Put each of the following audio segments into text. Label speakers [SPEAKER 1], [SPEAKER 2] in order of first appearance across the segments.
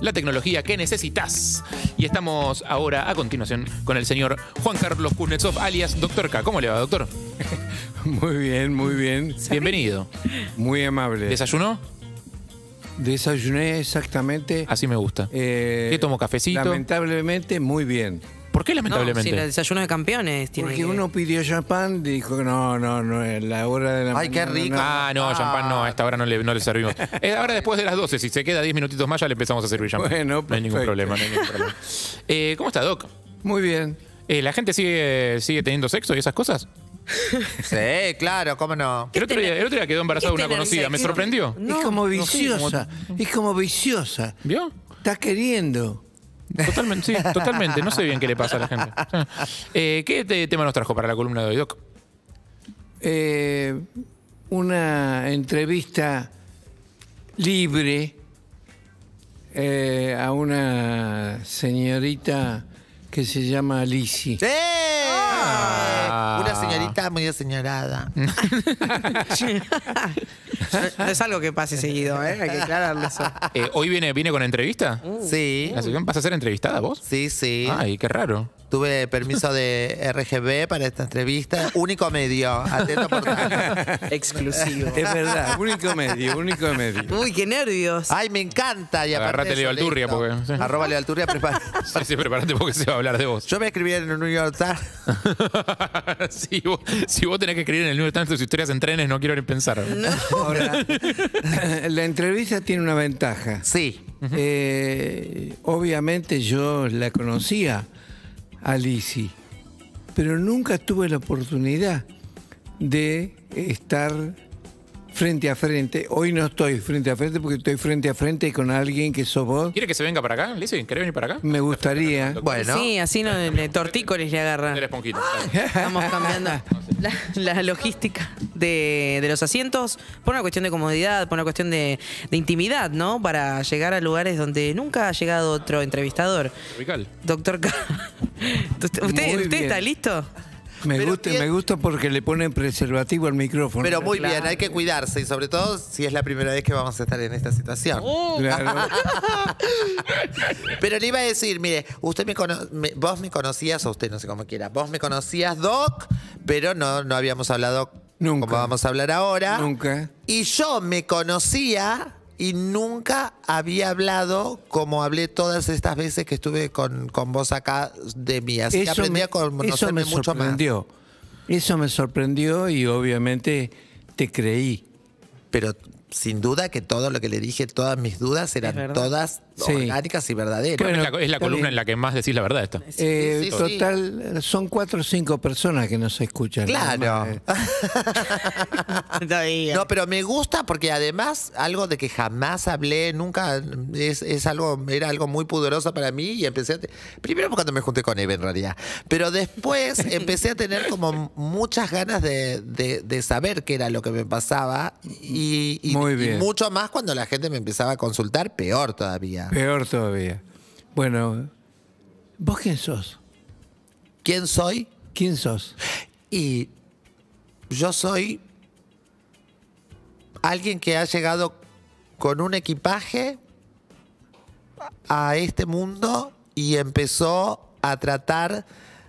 [SPEAKER 1] la tecnología que necesitas. Y estamos ahora a continuación con el señor Juan Carlos Kuznetsov, alias Doctor K. ¿Cómo le va, doctor?
[SPEAKER 2] Muy bien, muy bien. Bienvenido. Muy amable. ¿Desayunó? Desayuné exactamente. Así me gusta. Eh, ¿Qué tomo cafecito? Lamentablemente, muy bien. ¿Por qué lamentablemente? No, sí, el desayuno de campeones. Tiene Porque uno pidió champán, dijo que no, no, no, es la hora de la Ay, qué rico. ah, no, ah. champán
[SPEAKER 1] no, a esta hora no le, no le servimos. Eh, ahora después de las 12, si se queda 10 minutitos más, ya le empezamos a servir champán. Bueno, perfecto. No hay ningún problema, no hay ningún problema. Eh, ¿Cómo está, Doc? Muy bien. Eh, ¿La gente sigue, sigue teniendo sexo y esas cosas? sí, claro, cómo no. El otro, día, quedó embarazada este una conocida, me sorprendió. es como viciosa,
[SPEAKER 2] es como viciosa. ¿Vio? Está queriendo. Totalmente, sí, totalmente. No sé
[SPEAKER 1] bien qué le pasa a la gente. Ah. Eh, ¿Qué tema nos trajo para la columna de hoy,
[SPEAKER 2] eh, una entrevista libre eh, a una señorita que se llama Alicia. ¡Sí! Ah. Una señorita muy
[SPEAKER 3] señorada. no es algo que pase seguido, ¿eh? Hay que aclararlo eso.
[SPEAKER 1] Eh, ¿Hoy viene, viene con
[SPEAKER 3] entrevista? sí. ¿Vas a ser entrevistada vos? Sí, sí. Ay, qué raro. Tuve permiso de RGB para esta entrevista. Único medio, atento
[SPEAKER 2] por Exclusivo. Es verdad, único medio, único medio. Uy, qué nervios. Ay, me encanta. Y Agarrate
[SPEAKER 3] Leo Alturria porque. Arroba Leo Alturria, prepárate. Sí, sí, prepárate porque se va a hablar de vos. Yo me escribí en el New York
[SPEAKER 2] Times.
[SPEAKER 1] si, vos, tenés que escribir en el New York Times tus historias en trenes, no quiero ni
[SPEAKER 2] pensar. Ahora, la entrevista tiene una ventaja. Sí. Eh, obviamente yo la conocía Alici, pero nunca tuve la oportunidad de estar frente a frente. Hoy no estoy frente a frente porque estoy frente a frente con alguien que sos vos.
[SPEAKER 1] ¿Quiere que se venga para acá? ¿Le ¿Quiere venir para acá?
[SPEAKER 2] Me gustaría. Bueno. Sí,
[SPEAKER 3] así no, le,
[SPEAKER 1] tortícolis le agarra. Estamos
[SPEAKER 3] cambiando la, logística de, los asientos por una cuestión de comodidad, por una cuestión de, intimidad, ¿no? Para llegar a lugares donde
[SPEAKER 2] nunca ha llegado otro entrevistador. Doctor K. usted está listo? Me gusta, me gusta porque le ponen preservativo al micrófono. Pero muy bien, hay que
[SPEAKER 3] cuidarse y sobre todo si es la primera vez que vamos a estar en esta situación. Oh. pero le iba a decir, mire, usted me, vos me conocías, o usted no sé cómo quiera, vos me conocías, Doc, pero no, no habíamos hablado Nunca. como vamos a hablar ahora. Nunca. Y yo me conocía y nunca había hablado como hablé todas estas veces que estuve con, con vos acá de mí. Así que aprendí me, a conocerme eso me sorprendió.
[SPEAKER 2] Eso me sorprendió y obviamente te
[SPEAKER 3] creí. Pero sin duda que todo lo que le dije, todas mis dudas eran todas
[SPEAKER 2] orgánicas y verdaderas. Bueno, es la, columna en la
[SPEAKER 1] que más decís la verdad esto. Eh,
[SPEAKER 2] total, son cuatro o cinco personas que nos escuchan. Claro.
[SPEAKER 3] no, pero me gusta porque además algo de que jamás hablé, nunca, es, es algo, era algo muy pudoroso para mí y empecé a, primero cuando me junté con Eve en realidad, pero después empecé a tener como muchas ganas de, saber qué era lo que me pasaba y, y y mucho más cuando la gente me empezaba a consultar, peor todavía.
[SPEAKER 2] Peor todavía. Bueno, ¿vos quién sos? ¿Quién soy? ¿Quién sos? Y yo soy
[SPEAKER 3] alguien que ha llegado con un equipaje a este mundo y empezó a tratar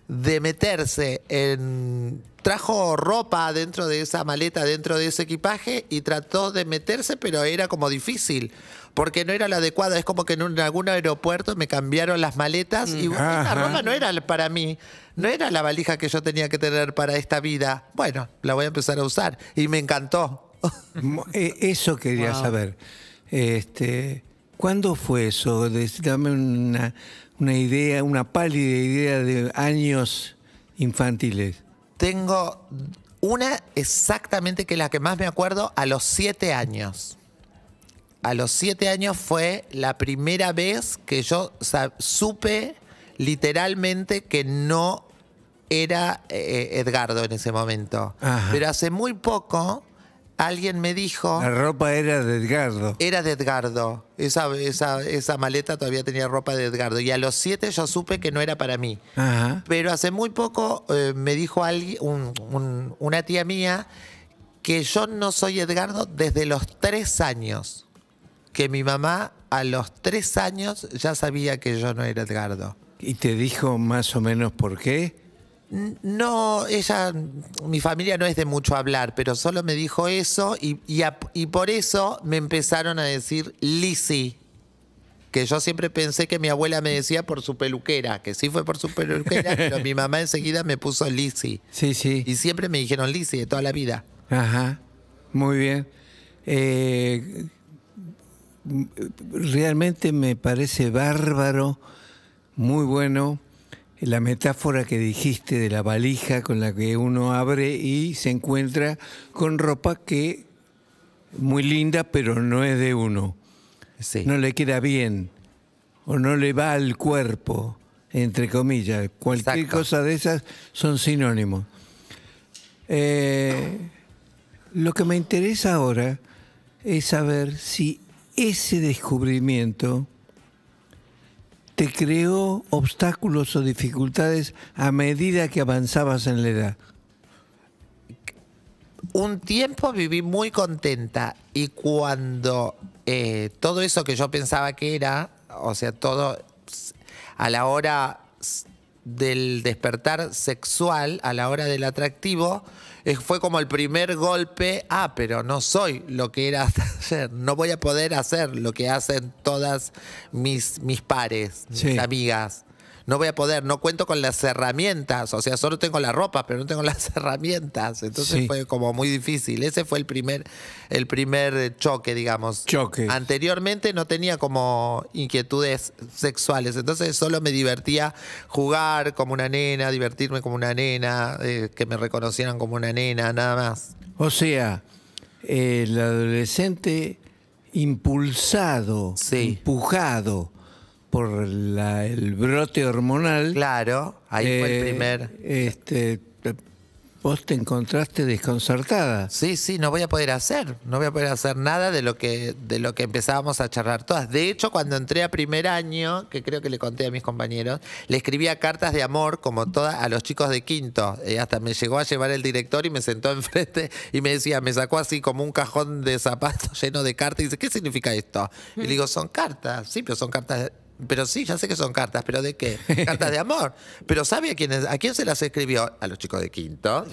[SPEAKER 3] de meterse en... Trajo ropa dentro de esa maleta, dentro de ese equipaje y trató de meterse, pero era como difícil, porque no era la adecuada. Es como que en, algún aeropuerto me cambiaron las maletas y la mm. ropa no era para mí, no era la valija que yo tenía que tener para esta vida. Bueno, la voy a empezar a usar y me encantó.
[SPEAKER 2] Eh, eso quería saber. Este, ¿Cuándo fue eso? Dame una, idea, una pálida idea de años infantiles.
[SPEAKER 3] Tengo una exactamente que es la que más me acuerdo a los siete años. A los siete años fue la primera vez que yo supe literalmente que no era eh, eh, Edgardo en ese momento. Pero hace muy poco alguien me
[SPEAKER 2] dijo. La ropa era de Edgardo.
[SPEAKER 3] Era de Edgardo. Esa, maleta todavía tenía ropa de Edgardo. Y a los siete yo supe que no era para mí. Pero hace muy poco eh, me dijo alguien, una tía mía que yo no soy Edgardo desde los tres años. Que mi mamá a los tres años ya sabía que yo no era Edgardo. ¿Y te dijo más o menos por qué? No, ella, mi familia no es de mucho hablar, pero solo me dijo eso y, y, por eso me empezaron a decir Lizzie, que yo siempre pensé que mi abuela me decía por su peluquera, que sí fue por su peluquera, pero mi mamá enseguida me puso Lizzie. Sí, sí. Y siempre me dijeron Lizzie de toda la vida. Ajá, muy
[SPEAKER 2] bien. Eh, realmente me parece bárbaro, muy bueno la metáfora que dijiste de la valija con la que uno abre y se encuentra con ropa que muy linda, pero no es de uno. No le queda bien o no le va al cuerpo, entre comillas. Cualquier cosa de esas son sinónimos. Eh, lo que me interesa ahora es saber si ese descubrimiento te creó obstáculos o dificultades a medida que avanzabas en la edad? Un tiempo viví muy
[SPEAKER 3] contenta y cuando eh, todo eso que yo pensaba que era, o sea, todo a la hora del despertar sexual, a la hora del atractivo, eh, fue como el primer golpe, ah, pero no soy lo que era hasta ayer, no voy a poder hacer lo que hacen todas mis, mis pares, mis amigas no voy a poder, no cuento con las herramientas, o sea, solo tengo la ropa, pero no tengo las herramientas, entonces fue como muy difícil. Ese fue el primer, el primer eh, choque, digamos. Choque. Anteriormente no tenía como inquietudes sexuales, entonces solo me divertía jugar como una nena, divertirme como una nena, eh, que me reconocieran como una nena, nada más.
[SPEAKER 2] O sea, el adolescente impulsado, empujado por la, el brote hormonal. Claro, ahí fue el eh, primer. Este, vos te encontraste desconcertada. Sí, sí, no voy a poder
[SPEAKER 3] hacer, no voy a poder hacer nada de lo que, de lo que empezábamos a charlar todas. De hecho, cuando entré a primer año, que creo que le conté a mis compañeros, le escribía cartas de amor, como todas, a los chicos de quinto. hasta me llegó a llevar el director y me sentó enfrente y me decía, me sacó así como un cajón de zapatos lleno de cartas y dice, ¿qué significa esto? Y le digo, son cartas, sí, pero son cartas de pero sí, ya sé que son cartas, pero ¿de qué? Cartas de amor. Pero ¿sabe a quién, a quién se las escribió? A los chicos de quinto.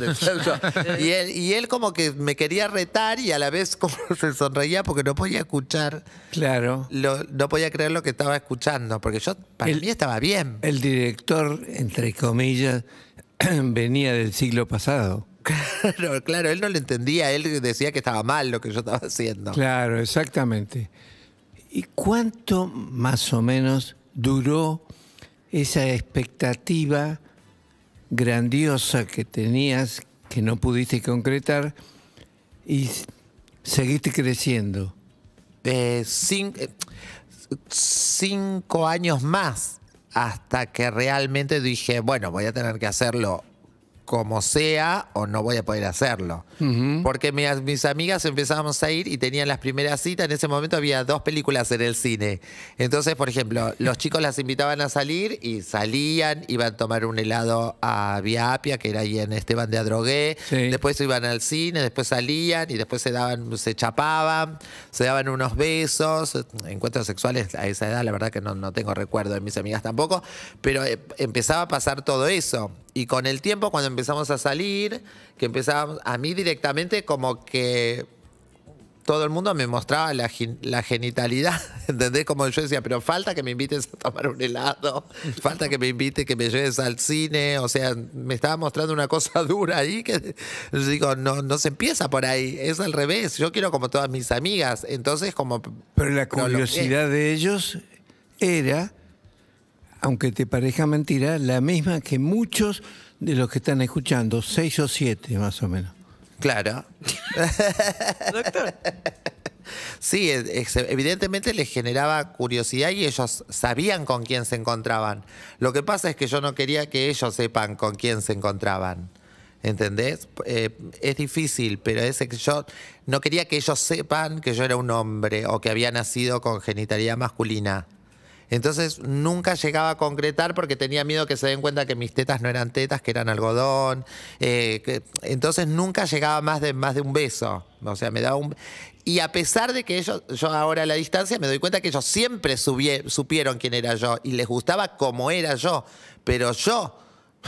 [SPEAKER 3] y, él, y él como que me quería retar y a la vez como se sonreía porque no podía escuchar. Claro. no podía creer lo que estaba escuchando, porque yo,
[SPEAKER 2] para el, mí estaba bien. El director, entre comillas, venía del siglo pasado.
[SPEAKER 3] Claro,
[SPEAKER 2] claro, él no lo entendía,
[SPEAKER 3] él decía que estaba mal lo que yo estaba haciendo.
[SPEAKER 2] Claro, exactamente. ¿Y cuánto más o menos duró esa expectativa grandiosa que tenías, que no pudiste concretar, y seguiste creciendo? Eh, eh, cinco
[SPEAKER 3] años más hasta que realmente dije, bueno, voy a tener que hacerlo como sea o no voy a poder hacerlo. Porque mis amigas empezábamos a ir y tenían las primeras citas. En ese momento había dos películas en el cine. Entonces, por ejemplo, los chicos las invitaban a salir y salían, iban a tomar un helado a Via Apia, que era ahí en Esteban de Adrogué. Después iban al cine, después salían y después se daban, se chapaban, se daban unos besos. Encuentros sexuales a esa edad, la verdad que no, tengo recuerdo de mis amigas tampoco. Pero eh, empezaba a pasar todo eso. Y con el tiempo, cuando empezamos a salir, que empezábamos, a mí directamente como que todo el mundo me mostraba la, genitalidad, ¿entendés? Como yo decía, pero falta que me invites a tomar un helado, falta que me invites, que me lleves al cine, o sea, me estaba mostrando una cosa dura ahí que digo, no, no se empieza por ahí, es al revés, yo quiero como todas mis amigas, entonces como... Pero la curiosidad
[SPEAKER 2] de ellos era, aunque te parezca mentira, la misma que muchos de los que están escuchando, seis o siete más o menos.
[SPEAKER 3] Claro. Sí, evidentemente les generaba curiosidad y ellos sabían con quién se encontraban. Lo que pasa es que yo no quería que ellos sepan con quién se encontraban. ¿Entendés? Eh, es difícil, pero es que yo no quería que ellos sepan que yo era un hombre o que había nacido con genitalidad masculina. Entonces nunca llegaba a concretar porque tenía miedo que se den cuenta que mis tetas no eran tetas, que eran algodón. Eh, entonces nunca llegaba más de, más de un beso. O sea, me daba un... Y a pesar de que ellos, yo ahora a la distancia me doy cuenta que ellos siempre supieron quién era yo y les gustaba cómo era yo, pero yo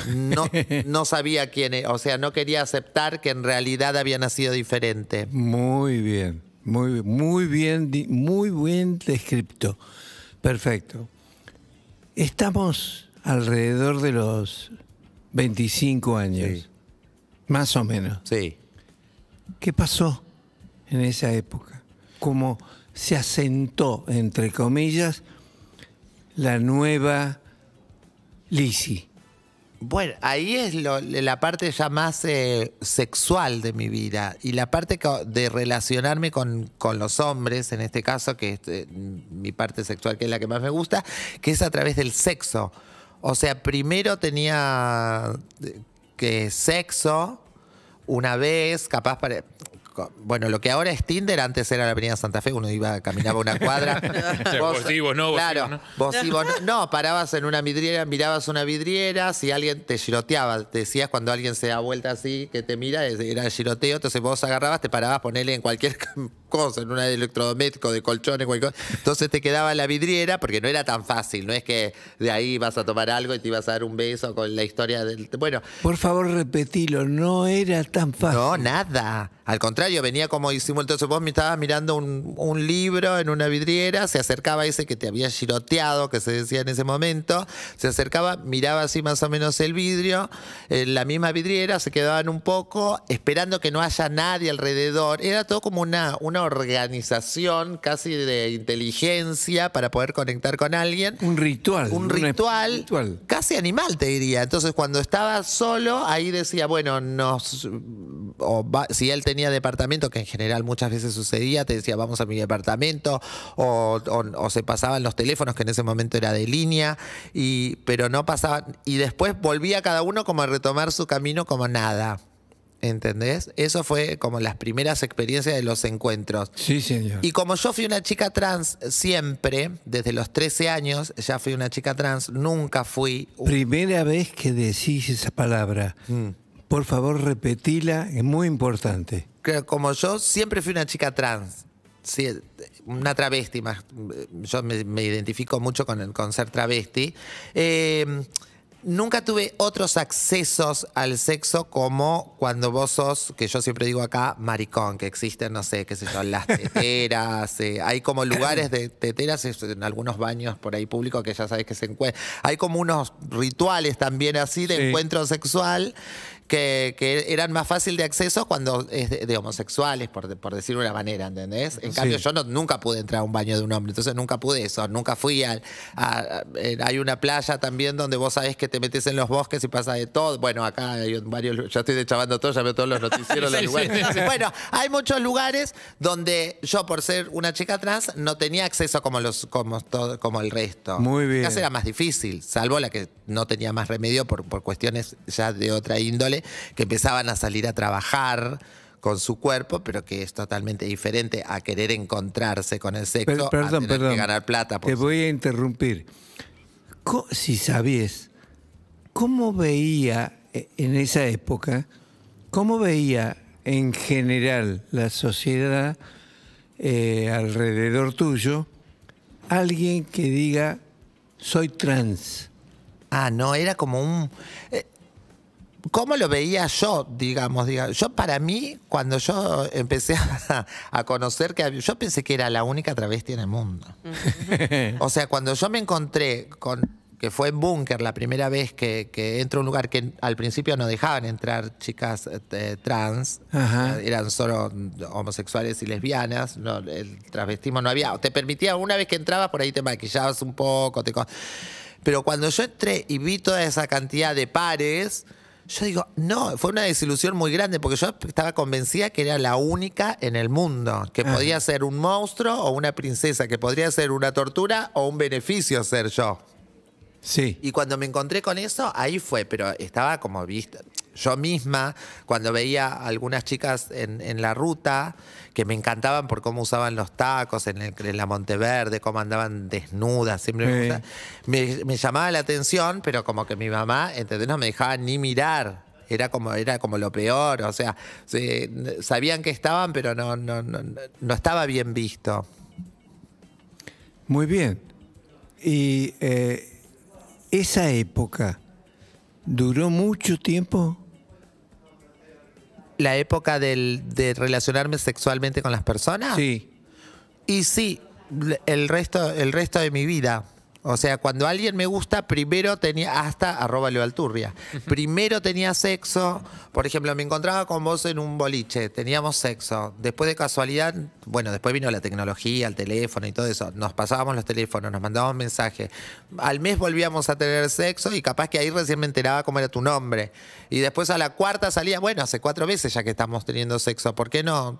[SPEAKER 3] no, sabía quién era, o sea, no quería aceptar que en realidad había nacido diferente.
[SPEAKER 2] Muy bien, muy, muy bien, muy bien descripto. Perfecto. Estamos alrededor de los 25 años, más o menos. Sí. ¿Qué pasó en esa época? ¿Cómo se asentó, entre comillas, la nueva Lisi? Bueno, ahí es
[SPEAKER 3] la parte ya más eh, sexual de mi vida y la parte de relacionarme con, los hombres, en este caso, que es eh, mi parte sexual, que es la que más me gusta, que es a través del sexo. O sea, primero tenía eh, que sexo una vez, capaz para bueno, lo que ahora es Tinder, antes era la Avenida Santa Fe, uno iba, caminaba una cuadra.
[SPEAKER 1] vos, no, claro, no.
[SPEAKER 3] no. parabas en una vidriera, mirabas una vidriera, si alguien te giroteaba, decías cuando alguien se da vuelta así, que te mira, era el giroteo, entonces vos agarrabas, te parabas, ponele en cualquier en una electrodoméstico, de colchones, Entonces te quedaba la vidriera porque no era tan fácil, no es que de ahí vas a tomar algo y te ibas a dar un beso con la historia del... Bueno.
[SPEAKER 2] Por favor, repetilo, no era tan fácil. No, nada.
[SPEAKER 3] Al contrario, venía como hicimos, entonces vos me estabas mirando un, libro en una vidriera, se acercaba ese que te había giroteado, que se decía en ese momento, se acercaba, miraba así más o menos el vidrio, en la misma vidriera, se quedaban un poco, esperando que no haya nadie alrededor. Era todo como una, una organización casi de inteligencia para poder conectar con alguien. Un ritual. Un ritual, Casi animal, te diría. Entonces, cuando estaba solo, ahí decía, bueno, nos. si él tenía departamento, que en general muchas veces sucedía, te decía, vamos a mi departamento, o, se pasaban los teléfonos, que en ese momento era de línea, y, pero no pasaban. Y después volvía cada uno como a retomar su camino como nada. ¿Entendés? Eso fue como las primeras experiencias de los
[SPEAKER 2] encuentros. Sí, señor.
[SPEAKER 3] Y como yo fui una chica trans siempre, desde los 13 años ya fui una chica trans, nunca fui.
[SPEAKER 2] Primera vez que decís esa palabra. Mm. Por favor, repetila, es muy importante.
[SPEAKER 3] Como yo siempre fui una chica trans, una travesti más. Yo me, identifico mucho con, con ser travesti. Eh, Nunca tuve otros accesos al sexo como cuando vos sos, que yo siempre digo acá, maricón, que existen, no sé, qué sé yo, las teteras. Eh, hay como lugares de teteras en algunos baños por ahí públicos que ya sabes que se encuentran. Hay como unos rituales también así de encuentro sexual que, eran más fácil de acceso cuando es de, homosexuales, por, por decirlo de una manera, ¿entendés? En cambio, yo no, nunca pude entrar a un baño de un hombre, entonces nunca pude eso, nunca fui al... A, hay una playa también donde vos sabés que te metes en los bosques y pasa de todo. Bueno, acá hay varios... yo estoy deschavando todo, ya veo todos los noticieros, sí, los bueno, hay muchos lugares donde yo, por ser una chica trans, no tenía acceso como, los, como, como el resto.
[SPEAKER 2] Muy bien. Casi era más
[SPEAKER 3] difícil, salvo la que no tenía más remedio por, por cuestiones ya de otra índole que empezaban a salir a trabajar con su cuerpo, pero que es totalmente diferente a querer encontrarse con el sexo, a ganar
[SPEAKER 2] plata. te voy a interrumpir. Si sabías, ¿cómo veía e-, en esa época, cómo veía en general la sociedad eh, alrededor tuyo alguien que diga soy trans? Ah, no, era como un... Eh,
[SPEAKER 3] cómo lo veía yo, digamos, Yo para mí, cuando yo empecé a, conocer que yo pensé que era la única travesti en el mundo. o sea, cuando yo me encontré con que fue en búnker la primera vez que, que entro a un lugar que al principio no dejaban entrar chicas eh, trans, eh, eran solo homosexuales y lesbianas, el travestismo no había, te permitía una vez que entrabas por ahí te maquillabas un poco, te... pero cuando yo entré y vi toda esa cantidad de pares, yo digo, no, fue una desilusión muy grande porque yo estaba convencida que era la única en el mundo, que podía ser un monstruo o una princesa, que podría ser una tortura o un beneficio ser yo. Sí. Y cuando me encontré con eso, ahí fue, pero estaba como vista yo misma, cuando veía algunas chicas en, la ruta, que me encantaban por cómo usaban los tacos en, la Monteverde, cómo andaban desnudas, siempre me, llamaba la atención, pero como que mi mamá, ¿entendés? No me dejaba ni mirar. Era como, era como lo peor, o sea, sabían que estaban, pero no, no, no, no estaba bien visto.
[SPEAKER 2] Muy bien. Y eh, esa época duró mucho tiempo
[SPEAKER 3] la época de relacionarme sexualmente con las personas? Sí. Y sí, el resto, el resto de mi vida. O sea, cuando alguien me gusta, primero tenía, hasta arroba Alturbia, primero tenía sexo, por ejemplo, me encontraba con vos en un boliche, teníamos sexo, después de casualidad, bueno, después vino la tecnología, el teléfono y todo eso, nos pasábamos los teléfonos, nos mandábamos mensajes, al mes volvíamos a tener sexo y capaz que ahí recién me enteraba cómo era tu nombre. Y después a la cuarta salía, bueno, hace cuatro veces ya que estamos teniendo sexo, ¿por qué no?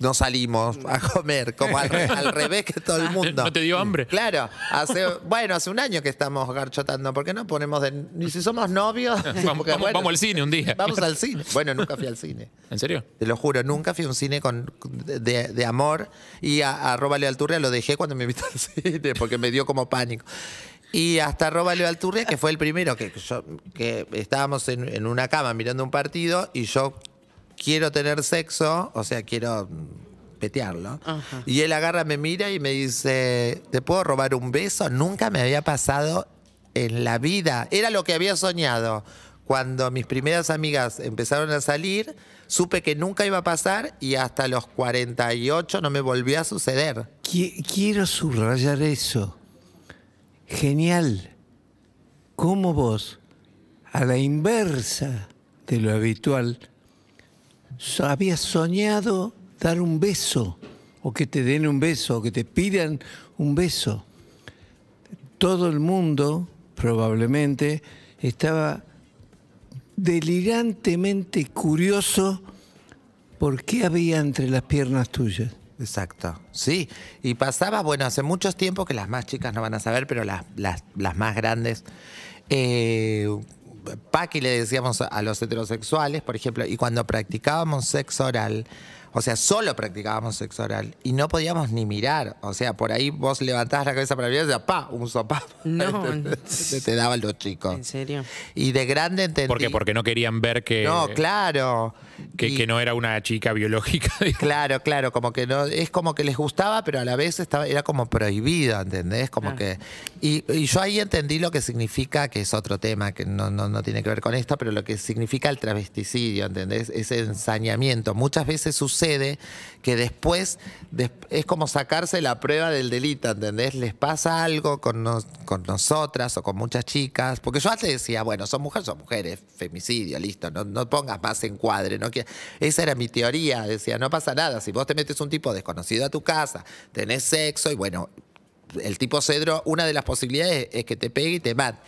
[SPEAKER 3] no salimos a comer, como al, revés que todo el mundo. ¿No te dio hambre? Claro. Hace, bueno, hace un año que estamos garchotando. ¿Por qué no ponemos de, ni si somos novios? Vamos, al cine un día. Vamos al cine. Bueno, nunca fui al cine. ¿En serio? Te lo juro, nunca fui a un cine con, de, amor. Y a, a Alturria lo dejé cuando me invitó al cine, porque me dio como pánico. Y hasta Róbalo Alturria, que fue el primero que, que estábamos en, en, una cama mirando un partido y yo quiero tener sexo, o sea, quiero petearlo. Y él agarra, me mira y me dice, ¿te puedo robar un beso? Nunca me había pasado en la vida. Era lo que había soñado. Cuando mis primeras amigas empezaron a salir, supe que nunca iba a pasar y hasta los 48 no me volvió a suceder.
[SPEAKER 2] Quiero subrayar eso. Genial. ¿Cómo vos, a la inversa de lo habitual, había soñado dar un beso, o que te den un beso, o que te pidan un beso. Todo el mundo, probablemente, estaba delirantemente curioso por qué había entre las piernas tuyas.
[SPEAKER 3] Exacto, sí. Y pasaba, bueno, hace muchos tiempos que las más chicas no van a saber, pero las, más grandes, eh, Paqui le decíamos a los heterosexuales, por ejemplo, y cuando practicábamos sexo oral, o sea, solo practicábamos sexo oral y no podíamos ni mirar. O sea, por ahí vos levantabas la cabeza para mirar y decías, ¡pa! Un sopapo. No. te, te, daban los chicos. ¿En serio? Y de grande entendí. ¿Por Porque no querían ver que. No, claro. Que, que no era una chica biológica. Claro, claro. Como que no. Es como que les gustaba, pero a la vez estaba, era como prohibido, ¿entendés? Como ah. que. Y, y, yo ahí entendí lo que significa, que es otro tema que no, no tiene que ver con esto, pero lo que significa el travesticidio, ¿entendés? Ese ensañamiento. Muchas veces sucede que después es como sacarse la prueba del delito, ¿entendés? Les pasa algo con, con nosotras o con muchas chicas, porque yo antes decía, bueno, son mujeres, son mujeres, femicidio, listo, no, no pongas más encuadre, no esa era mi teoría, decía, no pasa nada, si vos te metes un tipo desconocido a tu casa, tenés sexo y bueno, el tipo cedro, una de las posibilidades es que te pegue y te mate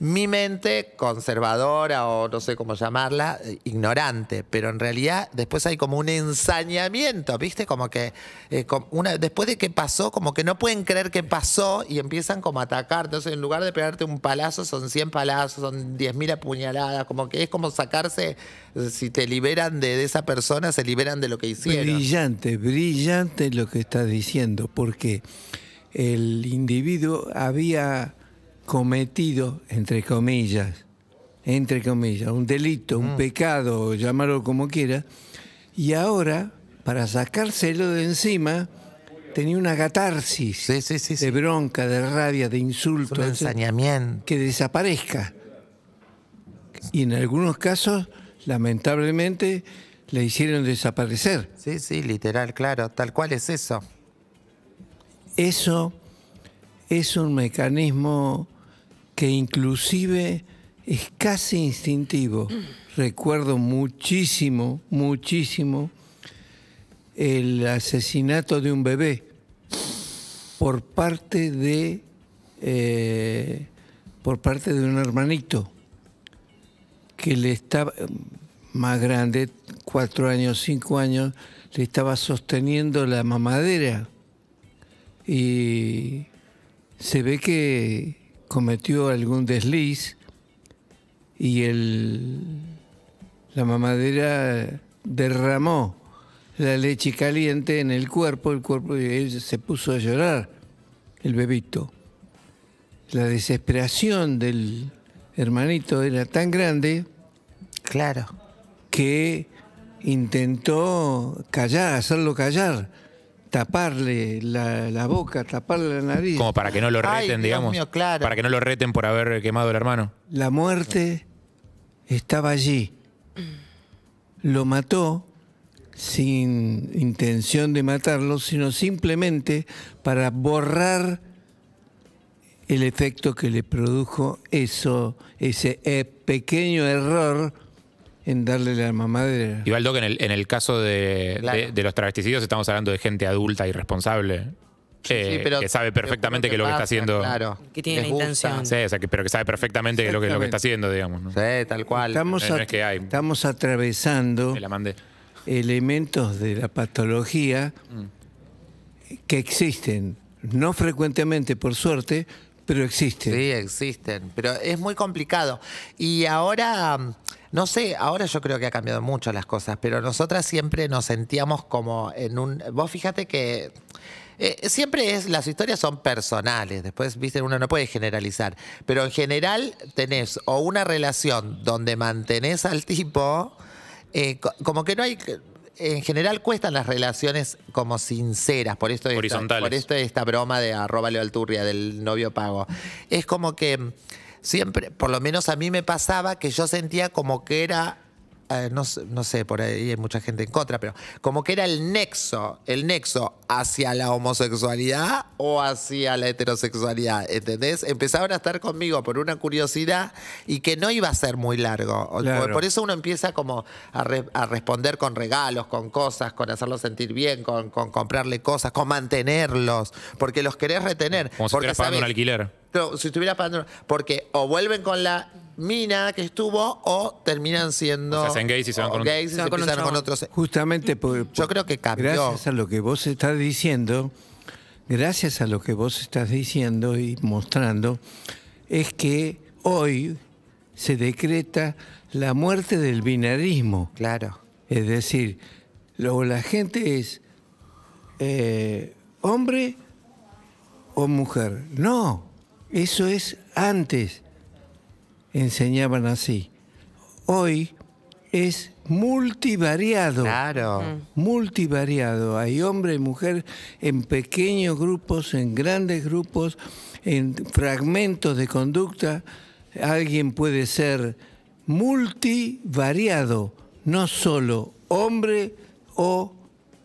[SPEAKER 3] mi mente conservadora o no sé cómo llamarla, eh, ignorante, pero en realidad después hay como un ensañamiento, ¿viste? Como que eh, después de que pasó, como que no pueden creer que pasó y empiezan como a atacar. Entonces, en lugar de pegarte un palazo, son 100 palazos, son 10.000 apuñaladas, como que es como sacarse, eh, si te liberan de, de esa persona, se liberan de lo que hicieron.
[SPEAKER 2] Brillante, brillante lo que estás diciendo, porque el individuo había cometido, entre comillas, entre comillas, un delito, un mm. pecado, llamarlo como quiera, y ahora, para sacárselo de encima, tenía una catarsis de bronca, de rabia, de insulto, un ensañamiento. que desaparezca. Y en algunos casos, lamentablemente, le hicieron desaparecer. Sí, sí, literal, claro, tal cual es eso. Eso es un mecanismo que inclusive es casi instintivo. Recuerdo muchísimo, muchísimo el asesinato de un bebé por parte de eh, por parte de un hermanito que le estaba más grande, cuatro años, cinco años, le estaba sosteniendo la mamadera y se ve que cometió algún desliz y el, la mamadera derramó la leche caliente en el cuerpo, el cuerpo de él se puso a llorar, el bebito. La desesperación del hermanito era tan grande. Claro. Que intentó callar, hacerlo callar taparle la, boca, taparle la nariz. Como para que no lo reten, digamos. Para
[SPEAKER 1] que no lo reten por haber quemado al hermano.
[SPEAKER 2] La muerte estaba allí. Lo mató sin intención de matarlo, sino simplemente para borrar el efecto que le produjo eso, ese pequeño error en darle la mamá de...
[SPEAKER 1] Igual, que en el, caso de, los travesticidos estamos hablando de gente adulta y responsable. pero que sabe perfectamente que, lo que está haciendo. Claro. Que tiene Sí, pero que sabe perfectamente que lo, que lo que está haciendo, digamos.
[SPEAKER 3] Sí, tal cual. Estamos,
[SPEAKER 2] eh, atravesando elementos de la patología que existen. No frecuentemente, por suerte, pero existen. Sí, existen. Pero es muy complicado. Y ahora no
[SPEAKER 3] sé, ahora yo creo que ha cambiado mucho las cosas, pero nosotras siempre nos sentíamos como en un... Vos fíjate que... Eh, siempre es, las historias son personales, después, viste, uno no puede generalizar, pero en general tenés o una relación donde mantenés al tipo, eh, como que no hay, en general cuestan las relaciones como sinceras, por esto Horizontales. Esta, por esto esta broma de arroba Leo Alturria del novio pago. Es como que siempre, por lo menos a mí me pasaba que yo sentía como que era eh, no, sé, por ahí hay mucha gente en contra, pero como que era el nexo, el nexo hacia la homosexualidad o hacia la heterosexualidad, ¿entendés? Empezaron a estar conmigo por una curiosidad y que no iba a ser muy largo. Por, eso uno empieza como a, responder con regalos, con cosas, con hacerlo sentir bien, con, comprarle cosas, con mantenerlos, porque los querés retener. Como si estuvieras pagando un alquiler. si estuvieras pagando. Porque o vuelven con la mina que estuvo o terminan siendo. se gays y se van con,
[SPEAKER 2] Justamente Yo creo que cambió. Gracias a lo que vos estás diciendo, gracias a lo que vos estás diciendo y mostrando, es que hoy se decreta la muerte del binarismo. Claro. Es decir, luego la gente es eh, hombre o mujer. No, eso es antes enseñaban así. Hoy es multivariado. Claro. Mm. Multivariado. Hay hombre y mujer en pequeños grupos, en grandes grupos, en fragmentos de conducta. Alguien puede ser multivariado, no solo hombre o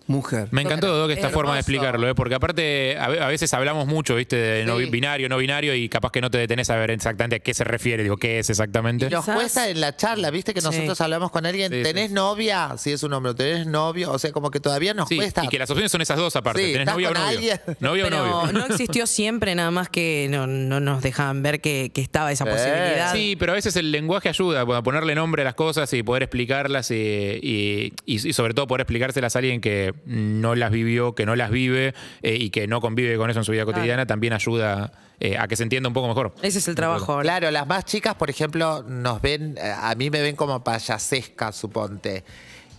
[SPEAKER 2] mujer. Me
[SPEAKER 1] encantó, esta forma de explicarlo, ¿eh? porque aparte a, veces hablamos mucho, ¿viste? De no binario, no binario, y capaz que no te detenés a ver exactamente a qué se refiere, digo, qué es exactamente. nos cuesta
[SPEAKER 3] en la charla, ¿viste? Que nosotros hablamos con alguien, ¿tenés novia? Si es un hombre, ¿tenés novio? O sea, como que todavía nos cuesta. Y que las opciones son esas dos aparte, ¿tenés novia o novio? No existió siempre, nada más que no, nos dejaban ver que, estaba esa eh. posibilidad. Sí,
[SPEAKER 1] pero a veces el lenguaje ayuda a ponerle nombre a las cosas y poder explicarlas eh, y sobre todo poder explicárselas a alguien que, no las vivió, que no las vive eh, y que no convive con eso en su vida cotidiana, también ayuda eh, a que se entienda
[SPEAKER 3] un poco mejor. Ese es el trabajo. Claro, las más chicas, por ejemplo, nos ven, eh, a mí me ven como payasesca, suponte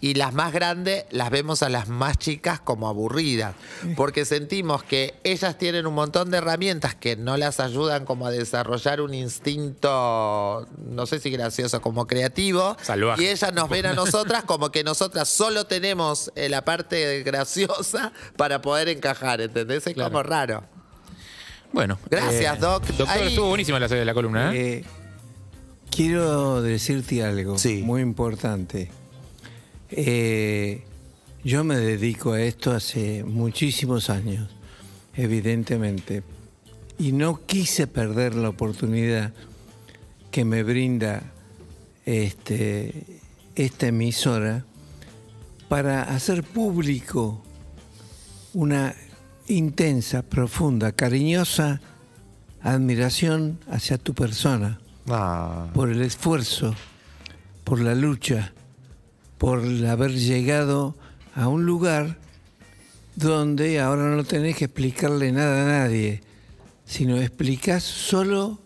[SPEAKER 3] y las más grandes las vemos a las más chicas como aburridas, porque sentimos que ellas tienen un montón de herramientas que no las ayudan como a desarrollar un instinto, no sé si gracioso, como creativo, y ellas nos ven a nosotras como que nosotras solo tenemos eh, la parte graciosa para poder encajar, ¿entendés? Es como raro.
[SPEAKER 2] Bueno. Gracias,
[SPEAKER 3] eh, Doc. Doctor, estuvo buenísima la, serie de la
[SPEAKER 2] columna. ¿eh? eh quiero decirte algo muy importante. Eh, yo me dedico a esto hace muchísimos años, evidentemente, y no quise perder la oportunidad que me brinda este, esta emisora para hacer público una intensa, profunda, cariñosa admiración hacia tu persona ah. por el esfuerzo, por la lucha, por haber llegado a un lugar donde ahora no tenés que explicarle nada a nadie, sino explicás solo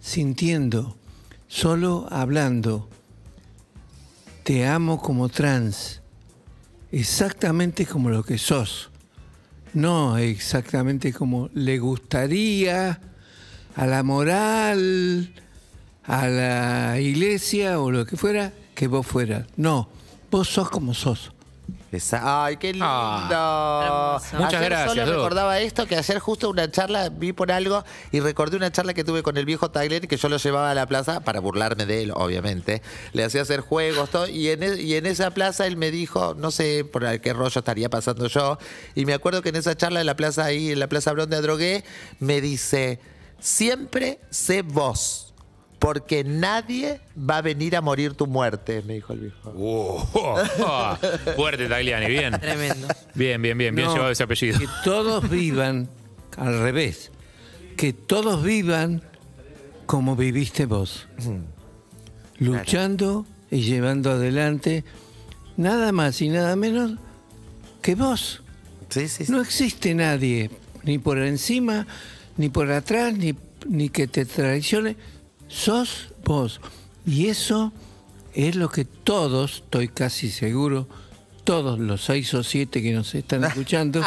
[SPEAKER 2] sintiendo, solo hablando. Te amo como trans, exactamente como lo que sos, no exactamente como le gustaría a la moral, a la iglesia o lo que fuera que vos fueras. No, vos sos como sos.
[SPEAKER 3] ay, qué lindo. Ah, muchas ayer gracias. Solo recordaba esto que ayer justo una charla vi
[SPEAKER 2] por algo y
[SPEAKER 3] recordé una charla que tuve con el viejo Tyler, que yo lo llevaba a la plaza para burlarme de él, obviamente. Le hacía hacer juegos todo y en, e, y en esa plaza él me dijo, no sé por qué rollo estaría pasando yo y me acuerdo que en esa charla en la plaza ahí en la plaza de Drogué me dice, "Siempre sé vos." porque nadie va a venir a morir tu muerte, me dijo el viejo.
[SPEAKER 1] Oh, fuerte, Tagliani, bien. Tremendo. Bien, bien, bien, bien llevado ese
[SPEAKER 2] apellido. Que todos vivan al revés. Que todos vivan como viviste vos. Mm. Luchando y llevando adelante nada más y nada menos que vos. Sí, sí, No existe nadie, ni por encima, ni por atrás, ni, ni que te traicione sos vos. Y eso es lo que todos, estoy casi seguro, todos los seis o siete que nos están escuchando,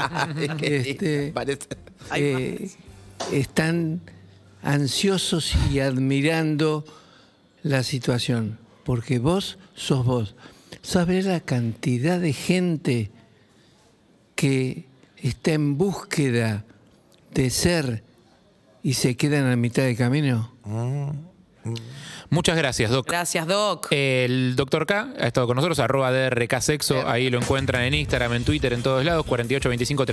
[SPEAKER 2] este, eh, están ansiosos y admirando la situación, porque vos sos vos. ¿Sabes la cantidad de gente que está en búsqueda de ser y se quedan a mitad de camino. Ah,
[SPEAKER 1] mm. Muchas gracias, Doc. Gracias, Doc. El doctor K ha estado con nosotros, arroba DRKsexo. Ahí lo encuentran en Instagram, en Twitter, en todos lados. 48 25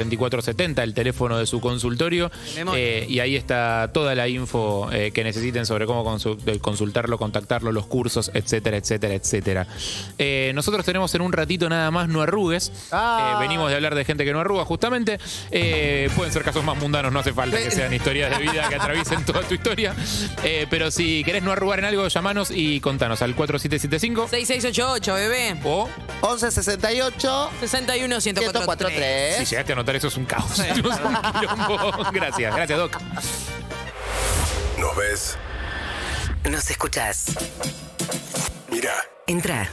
[SPEAKER 1] el teléfono de su consultorio. Eh, y ahí está toda la info eh, que necesiten sobre cómo consultarlo, contactarlo, los cursos, etcétera, etcétera, etcétera. Eh, nosotros tenemos en un ratito nada más No Arrugues. Ah. venimos de hablar de gente que no arruga, justamente. pueden ser casos más mundanos, no hace falta que sean historias de vida que atraviesen toda tu historia. pero si querés no arrugar en algo, llamanos y contanos al 4775
[SPEAKER 3] 6688, bebé. o 1168 61 si llegaste
[SPEAKER 1] a notar eso es un caos. Gracias, gracias Doc.
[SPEAKER 3] Nos ves, Nos escuchas? mira,
[SPEAKER 2] Entra.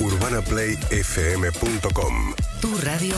[SPEAKER 2] urbanaplayfm.com Tu radio